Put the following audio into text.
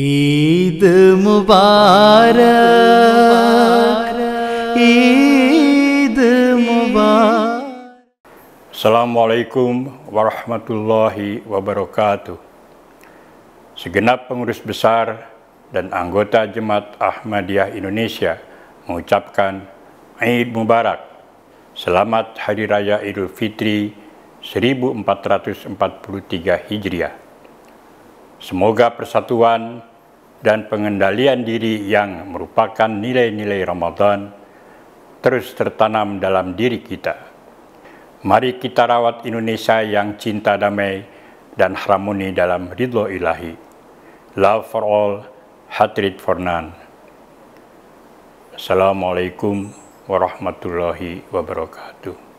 ईद Mubarak ईद Mubarak Assalamualaikum warahmatullahi wabarakatuh Segenap pengurus besar dan anggota Jemaat Ahmadiyah Indonesia mengucapkan Eid Mubarak. Selamat Hari Raya Idul Fitri 1443 Hijriah. Semoga persatuan dan pengendalian diri yang merupakan nilai-nilai Ramadan terus tertanam dalam diri kita. Mari kita rawat Indonesia yang cinta damai dan harmoni dalam ridho ilahi. Love for all, hatred for none. Assalamualaikum warahmatullahi wabarakatuh.